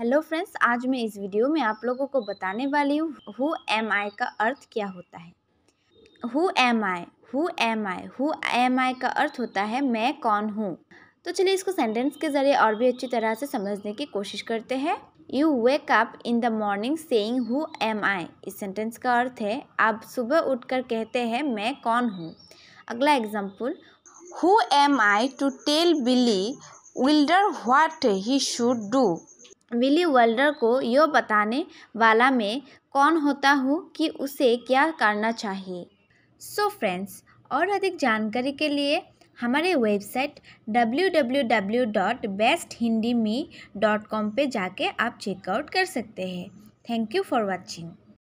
hello friends आज मैं इस वीडियो में आप लोगों को बताने वाली हूँ हु एम आई का अर्थ क्या होता है who am I who am I who am I का अर्थ होता है मैं कौन हूँ तो चलिए इसको सेंटेंस के जरिए और भी अच्छी तरह से समझने की कोशिश करते हैं you wake up in the morning saying who am I इस सेंटेंस का अर्थ है आप सुबह उठकर कहते हैं मैं कौन हूँ अगला example who am I to tell Billy Wilder what he should do Willy Wilder को यो बताने वाला मैं कौन होता हूँ कि उसे क्या करना चाहिए सो so फ्रेंड्स और अधिक जानकारी के लिए हमारे वेबसाइट www.besthindimi.com पे जाके आप चेकआउट कर सकते हैं थैंक यू फॉर वाचिंग